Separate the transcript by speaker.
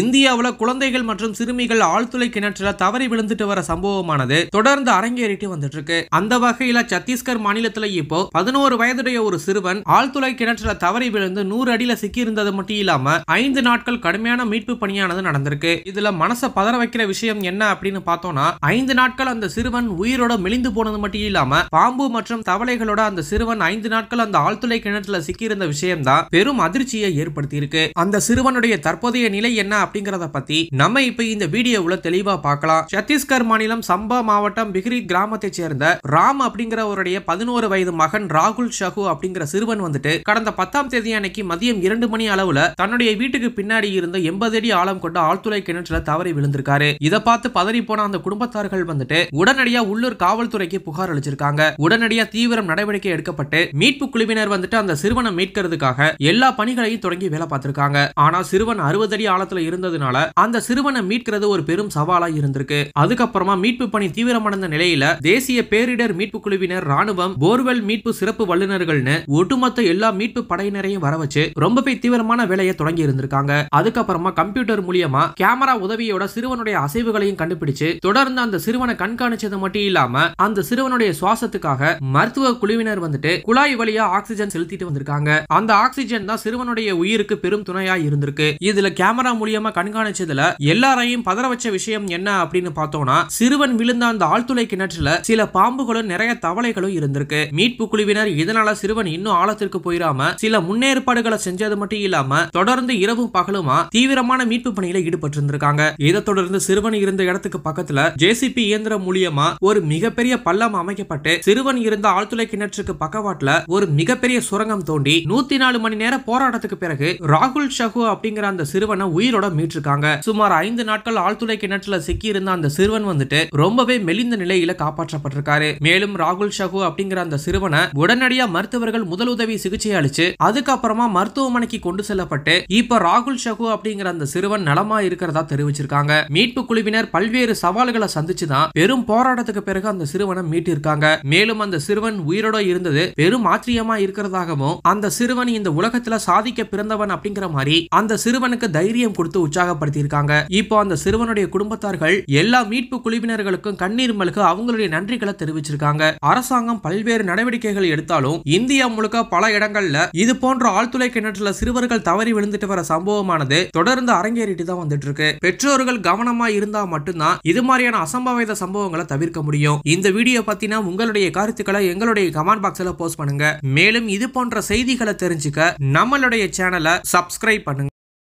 Speaker 1: இந்தியாவில் குழந்தைகள் மற்றும் சிறுமிகள் ஆழ்துளை கிணற்றில் தவறி விழுந்துட்டு வர சம்பவமானது தொடர்ந்து அரங்கேறிட்டு வந்துட்டு இருக்கு அந்த வகையில சத்தீஸ்கர் மாநிலத்துல இப்போ பதினோரு வயதுடைய ஒரு சிறுவன் ஆழ்துளை கிணற்றில் தவறி விழுந்து நூறு அடியில சிக்கி இருந்தது மட்டும் இல்லாம ஐந்து நாட்கள் கடுமையான மீட்பு பணியானது நடந்திருக்கு இதுல மனசை பதற வைக்கிற விஷயம் என்ன அப்படின்னு பார்த்தோம்னா ஐந்து நாட்கள் அந்த சிறுவன் உயிரோட மெலிந்து போனது மட்டும் இல்லாம பாம்பு மற்றும் தவளைகளோட அந்த சிறுவன் ஐந்து நாட்கள் அந்த ஆழ்துளை கிணற்றுல இருந்த விஷயம்தான் பெரும் அதிர்ச்சியை ஏற்படுத்தி இருக்கு அந்த சிறுவனுடைய தற்போதைய நிலை என்ன என்ன அப்படிங்கறத பத்தி நம்ம இப்ப இந்த வீடியோவுல தெளிவா பார்க்கலாம் சத்தீஸ்கர் மாநிலம் சம்பா மாவட்டம் பிகிரி கிராமத்தை சேர்ந்த ராம் அப்படிங்கிறவருடைய பதினோரு வயது மகன் ராகுல் ஷகு அப்படிங்கிற சிறுவன் வந்துட்டு கடந்த பத்தாம் தேதி அன்னைக்கு மதியம் இரண்டு மணி அளவுல தன்னுடைய வீட்டுக்கு பின்னாடி இருந்த எண்பது அடி ஆழம் கொண்ட ஆழ்துளை கிணற்றுல தவறி விழுந்திருக்காரு இதை பார்த்து பதறி போன அந்த குடும்பத்தார்கள் வந்துட்டு உடனடியா உள்ளூர் காவல்துறைக்கு புகார் அளிச்சிருக்காங்க உடனடியா தீவிரம் நடவடிக்கை எடுக்கப்பட்டு மீட்பு குழுவினர் வந்துட்டு அந்த சிறுவனை மீட்கிறதுக்காக எல்லா பணிகளையும் தொடங்கி வேலை பார்த்திருக்காங்க ஆனா சிறுவன் அறுபது அடி ஆழத்துல இருந்ததுனால அந்த சிறுவனை மீட்கிறது ஒரு பெரும் சவாலா இருந்திருக்கு அதுக்கப்புறமா மீட்பு பணி தீவிரமடைந்த நிலையில தேசிய பேரிடர் மீட்பு குழுவினர் ராணுவம் போர்வெல் மீட்பு சிறப்பு வல்லுநர்கள்னு ஒட்டுமொத்த எல்லா மீட்பு படையினரையும் வர வச்சு ரொம்பவே தீவிரமான வேலையை தொடங்கி இருந்திருக்காங்க அதுக்கப்புறமா கம்ப்யூட்டர் மூலியமா கேமரா உதவியோட சிறுவனுடைய அசைவுகளையும் கண்டுபிடிச்சு தொடர்ந்து அந்த சிறுவனை கண்காணிச்சது மட்டும் இல்லாம அந்த சிறுவனுடைய சுவாசத்துக்காக மருத்துவ குழுவினர் வந்துட்டு குழாய் வழியா ஆக்சிஜன் செலுத்திட்டு வந்திருக்காங்க அந்த ஆக்சிஜன் தான் சிறுவனுடைய உயிருக்கு பெரும் துணையா இருந்திருக்கு இதுல கேமரா மூலியம் மூலியமா கண்காணிச்சதுல எல்லாரையும் பதற வச்ச விஷயம் என்ன அப்படின்னு பார்த்தோம்னா சிறுவன் விழுந்த அந்த ஆழ்துளை கிணற்றுல சில பாம்புகளும் நிறைய தவளைகளும் இருந்திருக்கு மீட்பு குழுவினர் இதனால சிறுவன் இன்னும் ஆழத்திற்கு போயிடாம சில முன்னேற்பாடுகளை செஞ்சது மட்டும் இல்லாம தொடர்ந்து இரவும் பகலுமா தீவிரமான மீட்பு பணியில ஈடுபட்டு இருந்திருக்காங்க இதை தொடர்ந்து சிறுவன் இருந்த இடத்துக்கு பக்கத்துல ஜேசிபி இயந்திரம் மூலியமா ஒரு மிகப்பெரிய பள்ளம் அமைக்கப்பட்டு சிறுவன் இருந்த ஆழ்துளை கிணற்றுக்கு பக்கவாட்டுல ஒரு மிகப்பெரிய சுரங்கம் தோண்டி நூத்தி நாலு மணி நேர போராட்டத்துக்கு பிறகு ராகுல் ஷகு அப்படிங்கிற அந்த சிறுவனை உயிரோட உயிரோட மீட்டிருக்காங்க சுமார் ஐந்து நாட்கள் ஆழ்துளை கிணற்றுல சிக்கி இருந்த அந்த சிறுவன் வந்துட்டு ரொம்பவே மெலிந்த நிலையில காப்பாற்றப்பட்டிருக்காரு மேலும் ராகுல் ஷகு அப்படிங்கிற அந்த சிறுவனை உடனடியா மருத்துவர்கள் முதலுதவி சிகிச்சை அளிச்சு அதுக்கப்புறமா மருத்துவமனைக்கு கொண்டு செல்லப்பட்டு இப்ப ராகுல் ஷகு அப்படிங்கிற அந்த சிறுவன் நலமா இருக்கிறதா தெரிவிச்சிருக்காங்க மீட்பு குழுவினர் பல்வேறு சவால்களை சந்திச்சுதான் பெரும் போராட்டத்துக்கு பிறகு அந்த சிறுவனை மீட்டிருக்காங்க மேலும் அந்த சிறுவன் உயிரோட இருந்தது பெரும் ஆச்சரியமா இருக்கிறதாகவும் அந்த சிறுவன் இந்த உலகத்துல சாதிக்க பிறந்தவன் அப்படிங்கிற மாதிரி அந்த சிறுவனுக்கு தைரியம் கொடுத்து கொடுத்து உற்சாகப்படுத்தியிருக்காங்க இப்போ அந்த சிறுவனுடைய குடும்பத்தார்கள் எல்லா மீட்பு குழுவினர்களுக்கும் கண்ணீர் மல்க அவங்களுடைய நன்றிகளை தெரிவிச்சிருக்காங்க அரசாங்கம் பல்வேறு நடவடிக்கைகள் எடுத்தாலும் இந்தியா முழுக்க பல இடங்கள்ல இது போன்ற ஆழ்துளை கிணற்றுல சிறுவர்கள் தவறி விழுந்துட்டு வர சம்பவமானது தொடர்ந்து அரங்கேறிட்டு தான் வந்துட்டு இருக்கு பெற்றோர்கள் கவனமா இருந்தா மட்டும்தான் இது மாதிரியான அசம்பாவித சம்பவங்களை தவிர்க்க முடியும் இந்த வீடியோ பத்தினா உங்களுடைய கருத்துக்களை எங்களுடைய கமெண்ட் பாக்ஸ்ல போஸ்ட் பண்ணுங்க மேலும் இது போன்ற செய்திகளை தெரிஞ்சுக்க நம்மளுடைய சேனலை சப்ஸ்கிரைப் பண்ணுங்க